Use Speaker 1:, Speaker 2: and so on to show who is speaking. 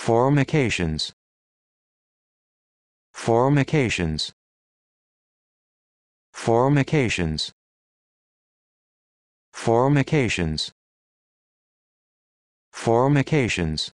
Speaker 1: Formications. Formications. Formications. Formications. Formications.